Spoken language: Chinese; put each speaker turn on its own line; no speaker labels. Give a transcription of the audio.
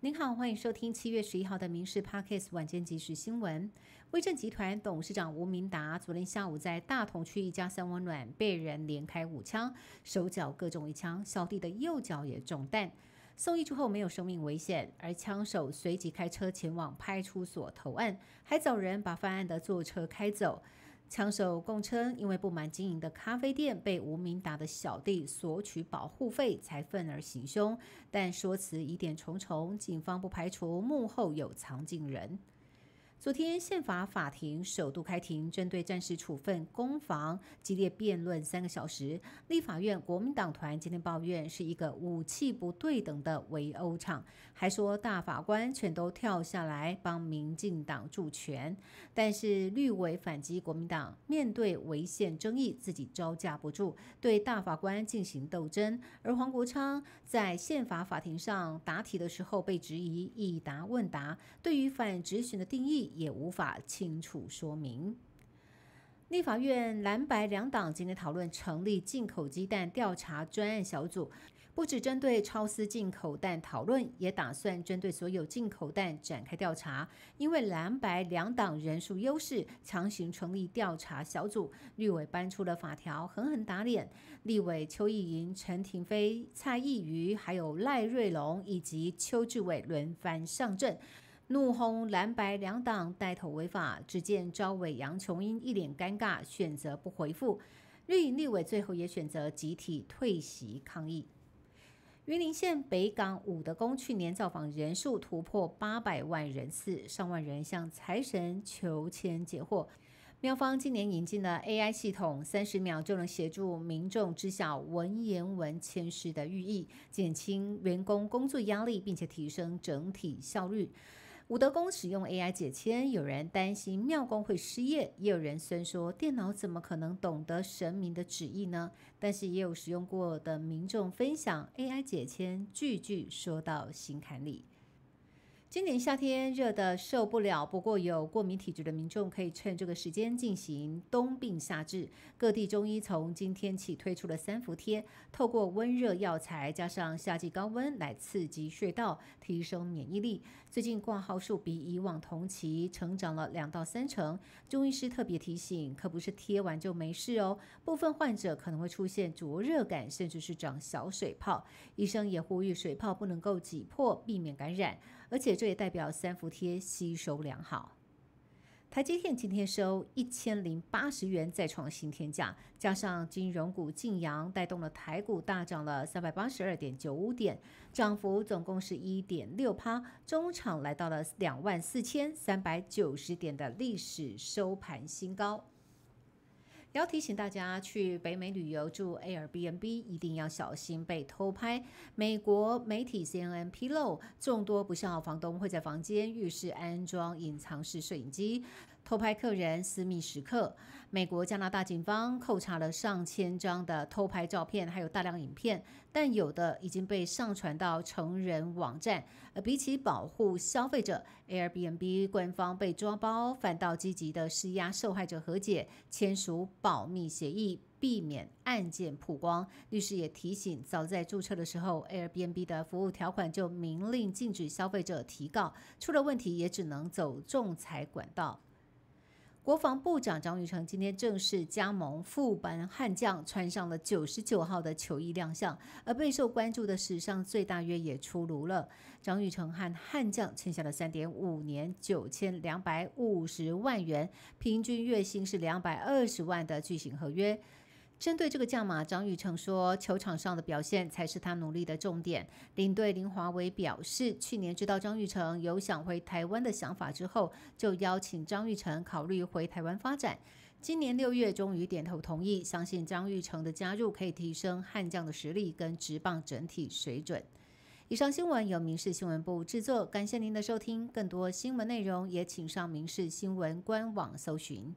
您好，欢迎收听七月十一号的《民事 Parkes 晚间即时新闻》。威震集团董事长吴明达昨天下午在大同区一家三温暖被人连开五枪，手脚各中一枪，小弟的右脚也中弹。送医之后没有生命危险，而枪手随即开车前往派出所投案，还找人把犯案的坐车开走。枪手供称，因为不满经营的咖啡店被吴明达的小弟索取保护费，才愤而行凶。但说辞疑点重重，警方不排除幕后有藏镜人。昨天宪法法庭首度开庭，针对战时处分攻防激烈辩论三个小时。立法院国民党团今天抱怨是一个武器不对等的围殴场，还说大法官全都跳下来帮民进党助拳。但是绿委反击国民党，面对违宪争议自己招架不住，对大法官进行斗争。而黄国昌在宪法法庭上答题的时候被质疑以答问答，对于反执行的定义。也无法清楚说明。立法院蓝白两党今天讨论成立进口鸡蛋调查专案小组，不只针对超私进口蛋讨论，也打算针对所有进口蛋展开调查。因为蓝白两党人数优势，强行成立调查小组，绿委搬出了法条，狠狠打脸。立委邱意莹、陈廷飞、蔡意瑜，还有赖瑞龙以及邱志伟轮番上阵。怒轰蓝白两党带头违法，只见朝伟、杨琼英一脸尴尬，选择不回复。绿营立委最后也选择集体退席抗议。云林县北港五德宫去年造访人数突破八百万人次，上万人向财神求签解惑。庙方今年引进了 AI 系统，三十秒就能协助民众知晓文言文签诗的寓意，减轻员工工作压力，并且提升整体效率。武德宫使用 AI 解签，有人担心庙工会失业，也有人虽说电脑怎么可能懂得神明的旨意呢？但是也有使用过的民众分享 AI 解签，句句说到心坎里。今年夏天热的受不了，不过有过敏体质的民众可以趁这个时间进行冬病夏治。各地中医从今天起推出了三伏贴，透过温热药材加上夏季高温来刺激穴道，提升免疫力。最近挂号数比以往同期成长了两到三成。中医师特别提醒，可不是贴完就没事哦，部分患者可能会出现灼热感，甚至是长小水泡。医生也呼吁，水泡不能够挤破，避免感染。而且这也代表三伏贴吸收良好。台积电今天收一千零八十元，再创新天价，加上金融股晋阳，带动了台股大涨了三百八十二点九五点，涨幅总共是一点六趴，中场来到了两万四千三百九十点的历史收盘新高。要提醒大家，去北美旅游住 Airbnb，一定要小心被偷拍。美国媒体 CNN 披露，众多不孝好房东会在房间、浴室安装隐藏式摄影机。偷拍客人私密时刻，美国、加拿大警方扣查了上千张的偷拍照片，还有大量影片，但有的已经被上传到成人网站。而比起保护消费者，Airbnb 官方被抓包，反倒积极的施压受害者和解，签署保密协议，避免案件曝光。律师也提醒，早在注册的时候，Airbnb 的服务条款就明令禁止消费者提告，出了问题也只能走仲裁管道。国防部长张雨成今天正式加盟副班悍将，穿上了九十九号的球衣亮相。而备受关注的史上最大约也出炉了，张雨成和悍将签下了三点五年九千两百五十万元，平均月薪是两百二十万的巨型合约。针对这个价码，张玉成说：“球场上的表现才是他努力的重点。”领队林华伟表示：“去年知道张玉成有想回台湾的想法之后，就邀请张玉成考虑回台湾发展。今年六月终于点头同意，相信张玉成的加入可以提升悍将的实力跟直棒整体水准。”以上新闻由民事新闻部制作，感谢您的收听。更多新闻内容也请上民事新闻官网搜寻。